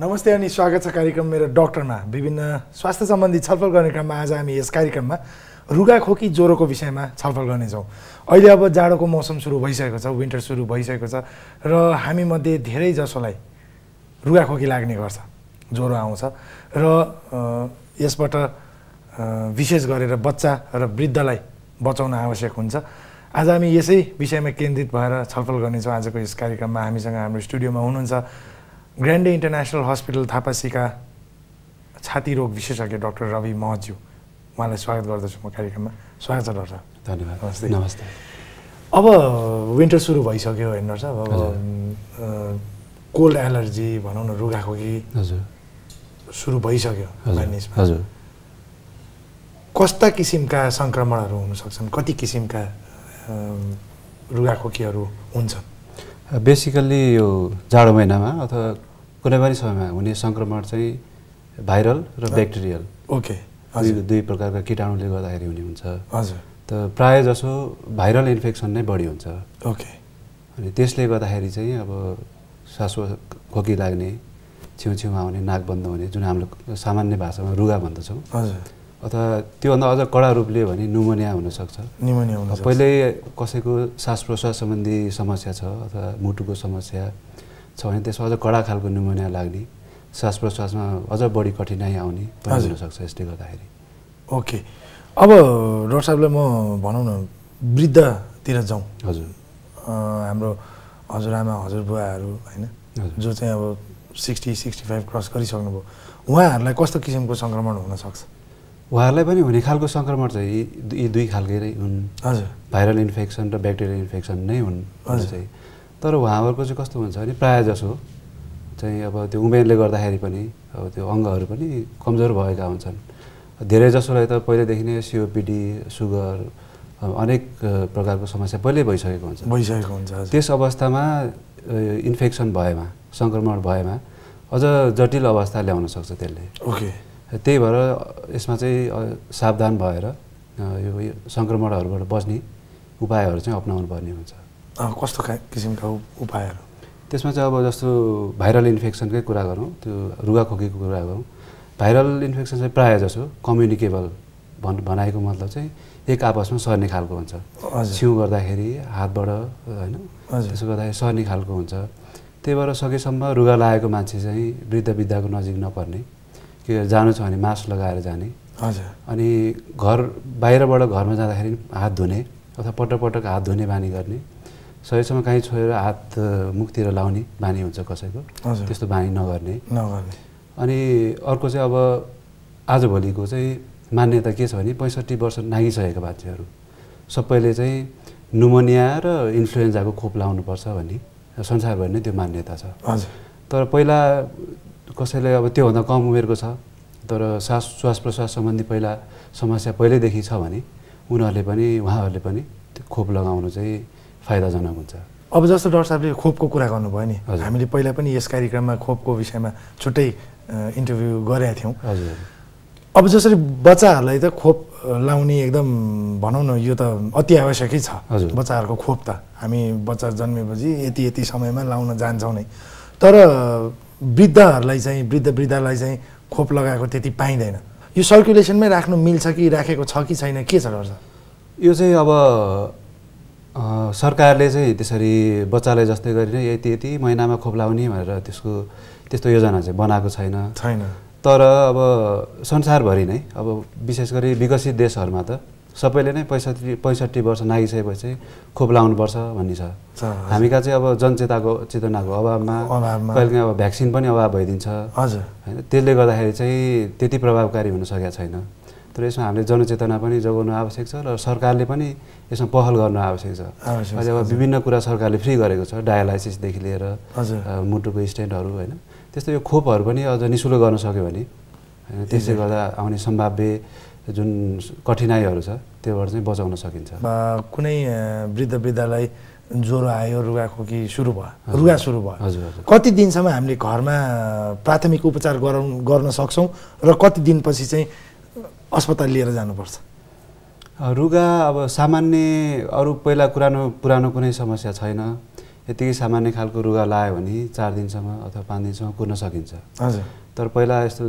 नमस्ते अनि स्वागत छ कार्यक्रम मेरो डक्टरमा विभिन्न स्वास्थ्य सम्बन्धी छलफल गर्ने क्रममा आज हामी यस कार्यक्रममा रुगाखोकी ज्वरोको विषयमा छलफल गर्नेछौँ अहिले अब जाडोको मौसम सुरु भइसकेको छ विन्टर सुरु भइसकेको छ र हामीमध्ये धेरै जसोलाई रुगाखोकी लाग्ने गर्छ ज्वरो आउँछ र यसबाट विशेष गरेर बच्चा र वृद्धलाई बचाउन आवश्यक हुन्छ आज हामी यसै विषयमा केन्द्रित भएर छलफल गर्नेछौँ आजको यस कार्यक्रममा हामीसँग हाम्रो स्टुडियोमा हुनुहुन्छ ग्रान्डे इन्टरनेसनल हस्पिटल थापासीका छाती रोग विशेषज्ञ डाक्टर रवि महज्यू उहाँलाई स्वागत गर्दछु म कार्यक्रममा स्वागत छ डक्टर धन्यवाद नमस्ते नमस्ते अब विन्टर सुरु भइसक्यो हेर्नुहोस् अब कोल्ड एलर्जी भनौँ न रुगाखोकी हजुर सुरु भइसक्यो मानिसमा कस्ता किसिमका सङ्क्रमणहरू हुनसक्छन् कति किसिमका रुगाखोकीहरू हुन्छन् बेसिकल्ली यो जाडो महिनामा अथवा कुनै पनि समयमा हुने सङ्क्रमण चाहिँ भाइरल र ब्याक्टेरियल ओके दुई दुई प्रकारका किटाणुले गर्दाखेरि हुने हुन्छ हजुर त प्रायः जसो भाइरल इन्फेक्सन नै बढी हुन्छ ओके अनि त्यसले गर्दाखेरि चाहिँ अब सासो खोकी लाग्ने छेउछेउमा आउने नाक बन्द हुने जुन हाम्रो सामान्य भाषामा रुगा भन्दछौँ हजुर अथवा त्योभन्दा अझ कडा रूपले भने न्युमोनिया हुनसक्छ पहिल्यै कसैको श्वास प्रश्वास सम्बन्धी समस्या छ अथवा मुटुको समस्या छ भने त्यसमा अझ कडा खालको न्युमोनिया लाग्ने श्वास प्रश्वासमा अझ बढी कठिनाइ आउने हुनसक्छ यसले गर्दाखेरि ओके अब डक्टर साहबलाई म भनौँ न वृद्धतिर जाउँ हजुर हाम्रो हजुरआमा हजुरबुवाहरू होइन जो चाहिँ अब सिक्सटी सिक्सटी फाइभ क्रस गरिसक्नुभयो उहाँहरूलाई कस्तो किसिमको सङ्क्रमण हुनसक्छ उहाँहरूलाई पनि हुने खालको सङ्क्रमण चाहिँ यी दुई खालकै नै हुन् हजुर भाइरल इन्फेक्सन र ब्याक्टेरियल इन्फेक्सन नै हुन् चाहिँ तर उहाँहरूको चाहिँ कस्तो हुन्छ भने प्रायः जसो चाहिँ अब त्यो उमेरले गर्दाखेरि पनि अब त्यो अङ्गहरू पनि कमजोर भएका हुन्छन् धेरै जसोलाई त पहिलेदेखि नै सिओपिडी सुगर अनेक प्रकारको समस्या पहिल्यै भइसकेको हुन्छ भइसकेको हुन्छ त्यस अवस्थामा इन्फेक्सन भएमा सङ्क्रमण भएमा अझ जटिल अवस्था ल्याउन सक्छ त्यसले ओके त्यही भएर यसमा चाहिँ सावधान भएर यो सङ्क्रमणहरूबाट बस्ने उपायहरू चाहिँ अप्नाउनु पर्ने हुन्छ कस्तो किसिमका उपायहरू त्यसमा चाहिँ अब जस्तो भाइरल इन्फेक्सनकै कुरा गरौँ त्यो रुगाखोकीको कुरा गरौँ भाइरल इन्फेक्सन चाहिँ प्रायः जसो कम्युनिकेबल भन् भनाएको मतलब चाहिँ एक आपसमा सर्ने खालको हुन्छ छिउ गर्दाखेरि हातबाट होइन त्यसो गर्दाखेरि सर्ने खालको हुन्छ त्यही भएर सकेसम्म रुगा लागेको मान्छे चाहिँ वृद्ध वृद्धाको नजिक नपर्ने के जानु छ भने मास्क लगाएर जाने हजुर अनि घर बाहिरबाट घरमा जाँदाखेरि हात धुने अथवा पटक पटक हात धुने बानी गर्ने सहीसम्म काहीँ छोएर हात मुखतिर लाउने बानी हुन्छ कसैको त्यस्तो बानी नगर्ने नगर्ने अनि अर्को चाहिँ अब आजभोलिको चाहिँ मान्यता के छ भने पैँसठी वर्ष नागिसकेका मान्छेहरू सबैले चाहिँ नुमोनिया र इन्फ्लुएन्जाको खोप लाउनुपर्छ भन्ने संसारभरि नै त्यो मान्यता छ तर पहिला कसैले अब त्योभन्दा कम उमेरको छ तर सास श्वास प्रश्वास सम्बन्धी पहिला समस्या पहिल्यैदेखि छ भने उनीहरूले पनि उहाँहरूले पनि त्यो खोप लगाउनु चाहिँ फाइदाजनक हुन्छ अब जस्तो डक्टर साहबले खोपको कुरा गर्नुभयो नि हामीले पहिला पनि यस कार्यक्रममा खोपको विषयमा छुट्टै इन्टरभ्यू गरेका थियौँ अब जसरी बच्चाहरूलाई त खोप लाउने एकदम भनौँ न यो त अति आवश्यकै छ बच्चाहरूको खोप त हामी बच्चा जन्मेपछि यति यति समयमा लाउन जान्छौँ नै तर वृद्धहरूलाई चाहिँ वृद्ध वृद्धलाई चाहिँ खोप लगाएको त्यति पाइँदैन यो सर्कुलेसनमै राख्नु मिल्छ कि राखेको छ कि छैन के छ गर्छ यो चाहिँ अब सरकारले चाहिँ त्यसरी बच्चालाई जस्तै गरी नै यति यति महिनामा खोप लाउने भनेर त्यसको त्यस्तो योजना चाहिँ बनाएको छैन छैन तर अब संसारभरि नै अब विशेष गरी विकसित देशहरूमा त सबैले नै पैँसठी पैँसठी वर्ष नागिसकेपछि खोप लाउनुपर्छ भन्ने छ हामीका चाहिँ अब जनचेताको चेतनाको अभावमा कहिलेकाहीँ अब भ्याक्सिन पनि अभाव भइदिन्छ हजुर होइन त्यसले गर्दाखेरि चाहिँ त्यति प्रभावकारी हुन सकेको छैन तर यसमा हामीले जनचेतना पनि जोगाउनु आवश्यक छ र सरकारले पनि यसमा पहल गर्नु आवश्यक छ अहिले अब विभिन्न कुरा सरकारले फ्री गरेको छ डायलाइसिसदेखि लिएर मुटुको स्ट्यान्डहरू होइन त्यस्तो यो खोपहरू पनि अझ निशुल्क गर्न सक्यो भने होइन त्यसले गर्दा आउने सम्भाव्य जुन कठिनाइहरू छ त्योबाट चाहिँ बचाउन सकिन्छ कुनै वृद्ध वृद्धलाई ज्वरो आयो रुगाखोकी सुरु भयो रुगा सुरु भयो हजुर कति दिनसम्म हामीले घरमा प्राथमिक उपचार गराउ गर्न सक्छौँ र कति दिनपछि चाहिँ अस्पताल लिएर जानुपर्छ रुगा अब सामान्य अरू पहिला पुरानो पुरानो कुनै समस्या छैन यत्तिकै सामान्य खालको रुगा लायो भने चार दिनसम्म अथवा पाँच दिनसम्म कुर्न सकिन्छ हजुर तर पहिला यस्तो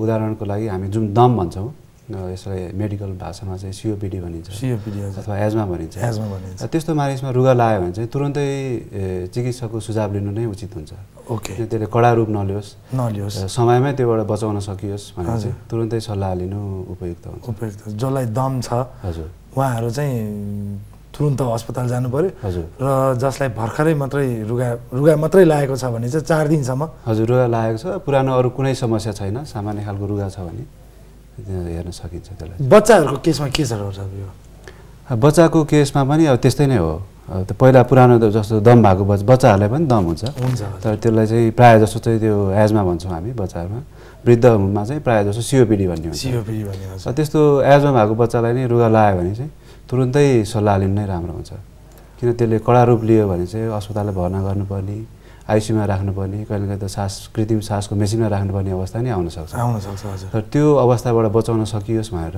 उदाहरणको लागि हामी जुन दम भन्छौँ यसलाई मेडिकल भाषामा चाहिँ सिओपिडी भनिन्छ सिओपिडी अथवा एजमा भनिन्छ एजमा भनिन्छ त्यस्तो मानिसमा रुगा लाग्यो भने चाहिँ तुरन्तै चिकित्सकको सुझाव लिनु नै उचित हुन्छ ओके त्यसले कडा रूप नलियोस् नलियोस् समयमै त्योबाट बचाउन सकियोस् भने चाहिँ तुरन्तै सल्लाह लिनु उपयुक्त हुन्छ उपयुक्त जसलाई दम छ हजुर उहाँहरू चाहिँ तुरन्त अस्पताल जानु पऱ्यो हजुर र जसलाई भर्खरै मात्रै रुगा रुगा मात्रै लागेको छ भने चाहिँ चार दिनसम्म हजुर रुगा लागेको छ पुरानो अरू कुनै समस्या छैन सामान्य खालको रुगा छ भने हेर्न सकिन्छ त्यसलाई बच्चाहरूको केसमा के छ बच्चाको केसमा पनि अब त्यस्तै नै हो अब त्यो पहिला पुरानो जस्तो दम भएको बच्चा बच्चाहरूलाई पनि दम हुन्छ हुन्छ तर त्यसलाई चाहिँ प्रायः जस्तो चाहिँ त्यो एजमा भन्छौँ हामी बच्चाहरूमा वृद्धमा चाहिँ प्रायः जस्तो सिओपिडी भन्ने हुन्छ सिओपिडी भन्ने त्यस्तो एजमा भएको बच्चालाई नै रुगा लगायो भने चाहिँ तुरुन्तै सल्लाह लिनु नै राम्रो हुन्छ किन त्यसले कडा रूप लियो भने चाहिँ अस्पतालले भर्ना गर्नुपर्ने आइसियुमा राख्नुपर्ने कहिले कहिले त सास कृत्रिम सासको मेसिनमा राख्नुपर्ने अवस्था नै आउन सक्छ आउन सक्छ तर त्यो अवस्थाबाट बचाउन सकियोस् भनेर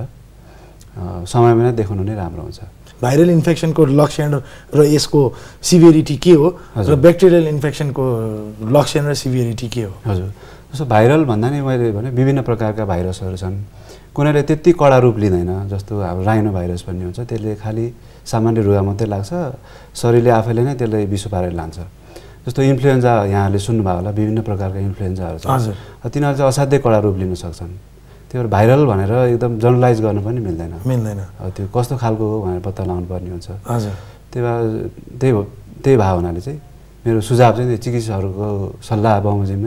समयमा नै देखाउनु नै राम्रो हुन्छ भाइरल इन्फेक्सनको लक्षण र यसको सिभियरिटी के हो र ब्याक्टेरियल इन्फेक्सनको लक्षण र सिभियरिटी के हो हजुर जस्तो भाइरल भन्दा नै मैले भने विभिन्न प्रकारका भाइरसहरू छन् कुनैले त्यति कडा रूप लिँदैन जस्तो अब राइनो भाइरस भन्ने हुन्छ त्यसले खालि सामान्य रुगा मात्रै लाग्छ शरीरले आफैले नै त्यसलाई विश्व पारेर लान्छ जस्तो इन्फ्लुएन्जा यहाँहरूले सुन्नुभयो होला विभिन्न प्रकारका इन्फ्लुएन्जाहरू छ तिनीहरू चाहिँ असाध्यै कडा रूप लिन सक्छन् त्यो भाइरल भनेर एकदम जनरलाइज गर्नु पनि मिल्दैन मिल्दैन त्यो कस्तो खालको हो भनेर पत्ता लगाउनु पर्ने हुन्छ त्यही भएर त्यही त्यही भएको हुनाले चाहिँ मेरो सुझाव चाहिँ त्यो चिकित्सकहरूको सल्लाह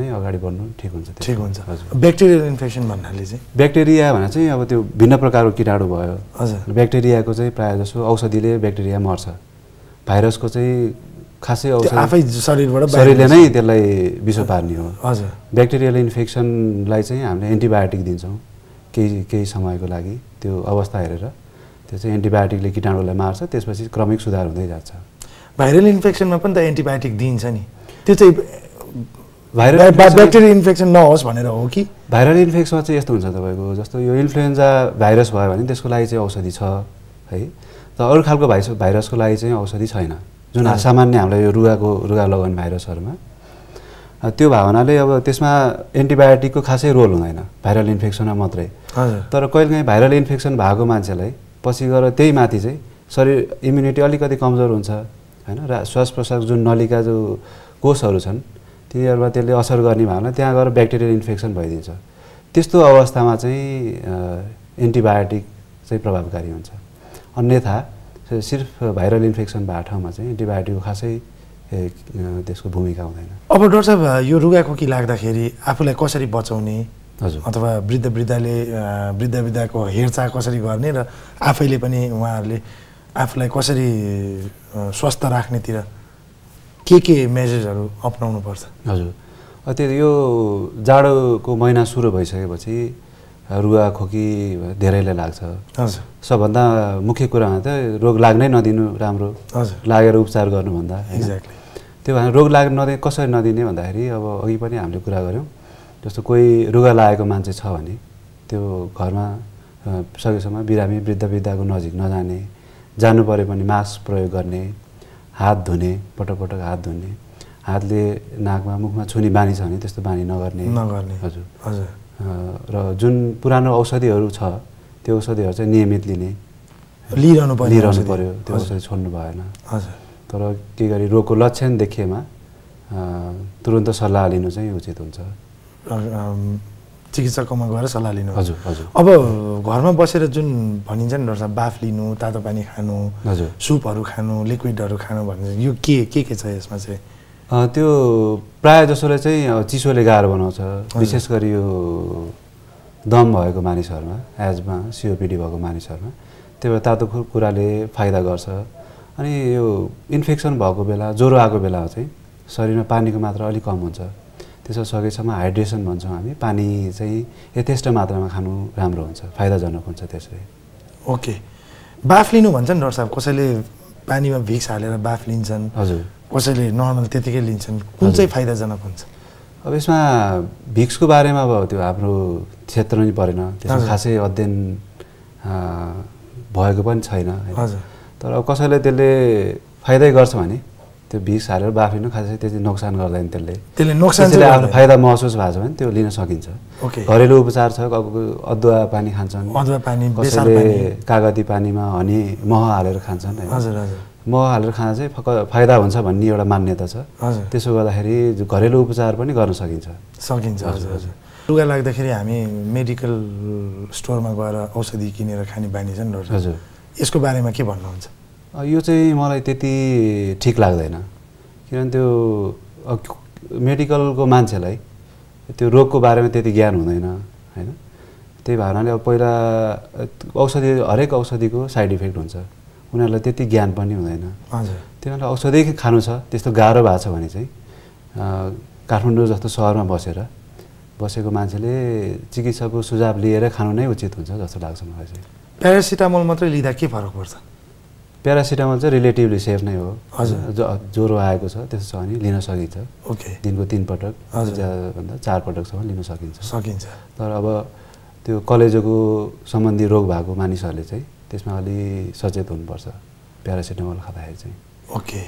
नै अगाडि बढ्नु ठिक हुन्छ ठिक हुन्छ हजुर ब्याक्टेरियल इन्फेक्सन भन्नाले चाहिँ ब्याक्टेरिया भनेर चाहिँ अब त्यो भिन्न प्रकारको किटाणु भयो हजुर ब्याक्टेरियाको चाहिँ प्रायः जसो औषधिले ब्याक्टेरिया मर्छ भाइरसको चाहिँ खासै आफै शरीरबाट शरीरले नै त्यसलाई विषो पार्ने हो हजुर ब्याक्टेरियल इन्फेक्सनलाई चाहिँ हामीले एन्टिबायोटिक दिन्छौँ केही केही समयको लागि त्यो अवस्था हेरेर त्यो चाहिँ एन्टिबायोटिकले किटाणुलाई मार्छ त्यसपछि क्रमिक सुधार हुँदै जान्छ भाइरल इन्फेक्सनमा पनि त एन्टिबायोटिक दिइन्छ नि त्यो चाहिँ भाइरल ब्याक्टेरिया इन्फेक्सन नहोस् भनेर हो कि भाइरल इन्फेक्सन चाहिँ यस्तो हुन्छ तपाईँको जस्तो यो इन्फ्लुएन्जा भाइरस भयो भने त्यसको लागि चाहिँ औषधि छ है त अरू खालको भाइस भाइरसको लागि चाहिँ औषधि छैन जुन सामान्य हामीलाई यो रुगाको रुगा लगन भाइरसहरूमा त्यो भावनाले अब त्यसमा एन्टिबायोटिकको खासै रोल हुँदैन भाइरल इन्फेक्सनमा मात्रै तर कहिलेकाहीँ भाइरल इन्फेक्सन भएको मान्छेलाई पछि गएर त्यही माथि चाहिँ शरीर इम्युनिटी अलिकति कमजोर हुन्छ होइन र श्वास प्रश्वास जुन नलिका जो कोषहरू छन् तिनीहरूमा त्यसले असर गर्ने भावना त्यहाँ गएर ब्याक्टेरियल इन्फेक्सन भइदिन्छ त्यस्तो अवस्थामा चाहिँ एन्टिबायोटिक चाहिँ प्रभावकारी हुन्छ अन्यथा सिर्फ भाइरल इन्फेक्सन भएको ठाउँमा चाहिँ एन्टिबायोटिकको खासै त्यसको भूमिका हुँदैन अब डक्टर साहब यो रुगाको कि लाग्दाखेरि आफूलाई कसरी बचाउने हजुर अथवा वृद्ध वृद्धले वृद्ध वृद्धको हेरचाह कसरी गर्ने र आफैले पनि उहाँहरूले आफूलाई कसरी स्वस्थ राख्नेतिर के के मेजर्सहरू पर्छ हजुर त्यो यो जाडोको महिना सुरु भइसकेपछि रुवा खोकी धेरैलाई लाग्छ सबभन्दा मुख्य कुरामा त रोग लाग्नै नदिनु राम्रो लागेर उपचार गर्नुभन्दा त्यो भएर रोग लाग्नु नदि कसरी नदिने भन्दाखेरि अब अघि पनि हामीले कुरा गऱ्यौँ जस्तो कोही रुगा लागेको मान्छे छ भने त्यो घरमा सकेसम्म बिरामी वृद्ध वृद्धाको नजिक नजाने जानु पऱ्यो भने मास्क प्रयोग गर्ने हात धुने पटक पटक हात धुने हातले नाकमा मुखमा छुनी बानी छ भने त्यस्तो बानी नगर्ने नगर्ने हजुर हजुर र जुन पुरानो औषधिहरू छ त्यो औषधिहरू चाहिँ नियमित लिने लिइरहनु पर्यो लिइरहनु पर्यो त्यो औषधि छोड्नु भएन हजुर तर के गरी रोगको लक्षण देखिएमा तुरन्त सल्लाह लिनु चाहिँ उचित हुन्छ चिकित्सकमा गएर सल्लाह लिनु हजुर हजुर अब घरमा बसेर जुन भनिन्छ नि डक्टर साहब बाफ लिनु तातो पानी खानु हजुर सुपहरू खानु लिक्विडहरू खानु भनिन्छ यो के के के छ यसमा चाहिँ त्यो प्रायः जसोले चाहिँ चिसोले गाह्रो बनाउँछ विशेष गरी यो दम भएको मानिसहरूमा एजमा सिओपिडी भएको मानिसहरूमा त्यो भएर तातो कुराले फाइदा गर्छ अनि यो इन्फेक्सन भएको बेला ज्वरो आएको बेला चाहिँ शरीरमा पानीको मात्रा अलिक कम हुन्छ त्यसो सकेसम्म हाइड्रेसन भन्छौँ हामी पानी चाहिँ यथेष्ट मात्रामा खानु राम्रो हुन्छ फाइदाजनक हुन्छ त्यसले ओके बाफ लिनु भन्छ नि डक्टर साहब कसैले पानीमा भिक्स हालेर बाफ लिन्छन् हजुर कसैले नर्मल त्यतिकै लिन्छन् कुन चाहिँ फाइदाजनक हुन्छ अब यसमा भिक्सको बारेमा अब त्यो हाम्रो क्षेत्र नै परेन त्यसमा खासै अध्ययन भएको पनि छैन तर अब कसैले त्यसले फाइदै गर्छ भने त्यो भिक्स हालेर बाफिनु खासै त्यति नोक्सान गर्दैन त्यसले त्यसले नोक्सान आफ्नो फाइदा महसुस भएको छ भने त्यो लिन सकिन्छ घरेलु उपचार छ अदुवा पानी खान्छन् पानी कसैले कागती पानीमा हनी मह हालेर खान्छन् हजुर मह हालेर खाना चाहिँ फक फाइदा हुन्छ भन्ने एउटा मान्यता छ त्यसो गर्दाखेरि घरेलु उपचार पनि गर्न सकिन्छ सकिन्छ हजुर हजुर लुगा लाग्दाखेरि हामी मेडिकल स्टोरमा गएर औषधि किनेर खाने बानी छ नि हजुर यसको बारेमा के भन्नुहुन्छ यो चाहिँ मलाई त्यति ठिक लाग्दैन किनभने त्यो मेडिकलको मान्छेलाई त्यो रोगको बारेमा त्यति ज्ञान हुँदैन होइन त्यही भएर अब पहिला औषधि हरेक औषधिको साइड इफेक्ट हुन्छ उनीहरूलाई त्यति ज्ञान पनि हुँदैन हजुर तिनीहरूलाई औषधि खानु छ त्यस्तो गाह्रो भएको छ भने चाहिँ काठमाडौँ जस्तो सहरमा बसेर बसेको मान्छेले चिकित्साको सुझाव लिएर खानु नै उचित हुन्छ जस्तो लाग्छ मलाई चाहिँ प्यारासिटामोल मात्रै लिँदा के फरक पर्छ प्यारासिटामोल चाहिँ रिलेटिभली सेफ नै हो हजुर ज्वरो आएको छ त्यस्तो छ भने लिन सकिन्छ ओके दिनको तिन पटक ज्यादाभन्दा चार पटकसम्म लिन सकिन्छ सकिन्छ तर अब त्यो कलेजोको सम्बन्धी रोग भएको मानिसहरूले चाहिँ त्यसमा अलि सचेत हुनुपर्छ प्यारासिटामोल खाँदाखेरि चाहिँ ओके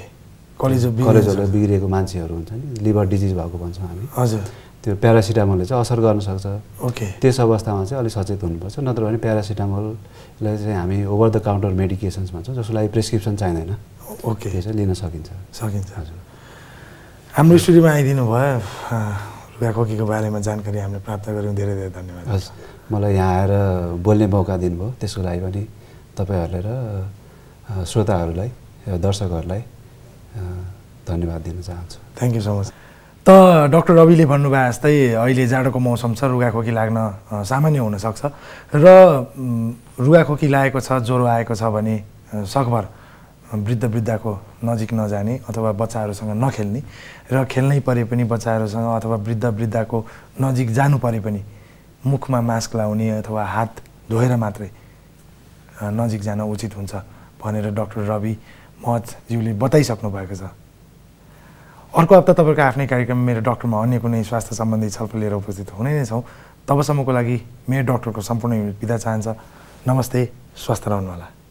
कलेज कलेजहरू बिग्रिएको मान्छेहरू हुन्छ नि लिभर डिजिज भएको भन्छौँ हामी हजुर त्यो प्यारासिटामोलले चाहिँ असर गर्न सक्छ ओके त्यस अवस्थामा चाहिँ अलिक सचेत हुनुपर्छ नत्र भने प्यारासिटामोललाई चाहिँ हामी ओभर द काउन्टर मेडिकेसन्स भन्छौँ जसलाई प्रिस्क्रिप्सन चाहिँदैन ओके त्यो चाहिँ लिन सकिन्छ सकिन्छ हजुर हाम्रो स्टुडियोमा आइदिनु भयो कोकीको बारेमा जानकारी हामीले प्राप्त गऱ्यौँ धेरै धेरै धन्यवाद हजुर मलाई यहाँ आएर बोल्ने मौका दिनुभयो त्यसको लागि पनि तपाईँहरूले र श्रोताहरूलाई दर्शकहरूलाई धन्यवाद दिन चाहन्छु थ्याङ्क यू सो मच त डक्टर रविले भन्नुभयो जस्तै अहिले जाडोको मौसम छ रुगाखोकी लाग्न सामान्य हुनसक्छ र रुगाखोकी लागेको छ ज्वरो आएको छ भने सकभर वृद्ध वृद्धाको नजिक नजाने अथवा बच्चाहरूसँग नखेल्ने र खेल्नै परे पनि बच्चाहरूसँग अथवा वृद्ध वृद्धाको नजिक जानु परे पनि मुखमा मास्क लाउने अथवा हात धोएर मात्रै नजिक जान उचित हुन्छ भनेर डक्टर रवि महतज्यूले बताइसक्नु भएको छ अर्को हप्ता तपाईँको आफ्नै कार्यक्रम मेरो डक्टरमा अन्य कुनै स्वास्थ्य सम्बन्धी छलफल लिएर उपस्थित हुने नै छौँ तबसम्मको लागि मेरो डक्टरको सम्पूर्ण बिदा चाहन्छ नमस्ते स्वस्थ रहनुहोला